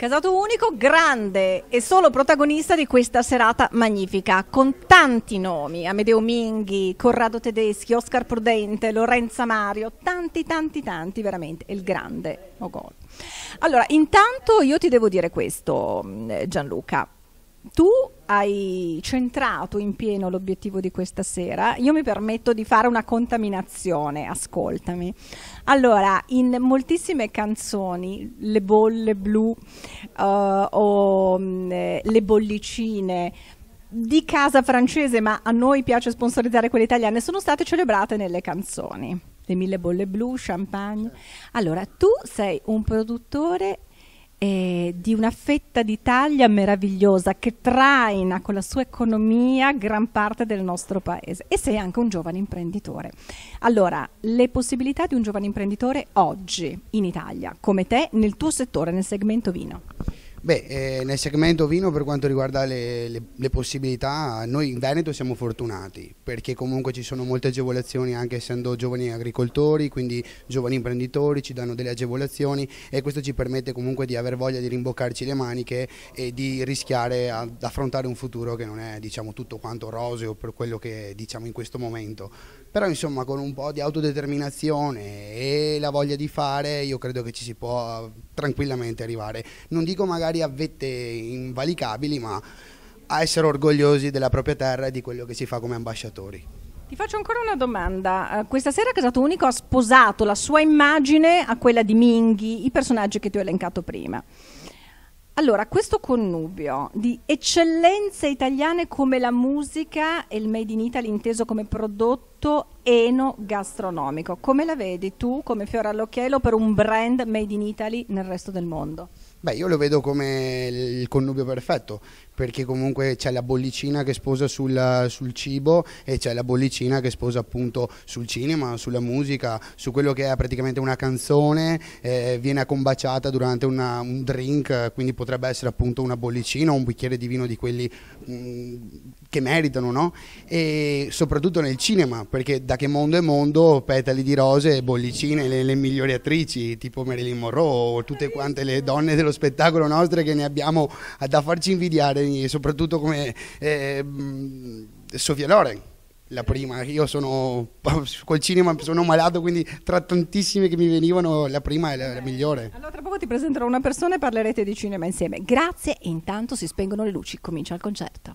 Casato unico, grande e solo protagonista di questa serata magnifica, con tanti nomi, Amedeo Minghi, Corrado Tedeschi, Oscar Prudente, Lorenza Mario, tanti tanti tanti veramente, il grande Mogol. Oh allora, intanto io ti devo dire questo mm, Gianluca, tu hai centrato in pieno l'obiettivo di questa sera, io mi permetto di fare una contaminazione, ascoltami. Allora, in moltissime canzoni, le bolle blu uh, o mh, mm, eh, le bollicine, di casa francese, ma a noi piace sponsorizzare quelle italiane, sono state celebrate nelle canzoni. Le mille bolle blu, champagne. Certo. Allora, tu sei un produttore eh, di una fetta d'Italia meravigliosa che traina con la sua economia gran parte del nostro paese e sei anche un giovane imprenditore. Allora, le possibilità di un giovane imprenditore oggi in Italia, come te, nel tuo settore, nel segmento vino? Beh, eh, nel segmento vino per quanto riguarda le, le, le, possibilità, noi in Veneto siamo fortunati perché comunque ci sono molte agevolazioni anche essendo giovani agricoltori, quindi giovani imprenditori ci danno delle agevolazioni e questo ci permette comunque di aver voglia di rimboccarci le maniche e di rischiare ad affrontare un futuro che non è diciamo tutto quanto roseo per quello che diciamo in questo momento. Però insomma con un po' di autodeterminazione e la voglia di fare io credo che ci si può tranquillamente arrivare, non dico magari a vette invalicabili, ma a essere orgogliosi della propria terra e di quello che si fa come ambasciatori. Ti faccio ancora una domanda. Eh, questa sera Casato Unico ha sposato la sua immagine a quella di Minghi, i personaggi che ti ho elencato prima. Allora, questo connubio di eccellenze italiane come la musica e il Made in Italy inteso come prodotto prodotto enogastronomico. Come la vedi tu come fiore all'occhiello per un brand made in Italy nel resto del mondo? Beh, io lo vedo come il connubio perfetto, perché comunque c'è la bollicina che sposa sul, sul cibo e c'è la bollicina che sposa appunto sul cinema, sulla musica, su quello che è praticamente una canzone, eh, viene combaciata durante una, un drink, quindi potrebbe essere appunto una bollicina o un bicchiere di vino di quelli mh, mm, che meritano, no? E soprattutto nel cinema, perché da che mondo è mondo, petali di rose e bollicine, le, le, migliori attrici, tipo Marilyn Monroe, tutte quante le donne dello spettacolo nostre che ne abbiamo da farci invidiare, soprattutto come eh, Sofia Loren la prima, io sono col cinema sono malato, quindi tra tantissime che mi venivano la prima è la, la, migliore. Allora tra poco ti presenterò una persona e parlerete di cinema insieme. Grazie e intanto si spengono le luci, comincia il concerto.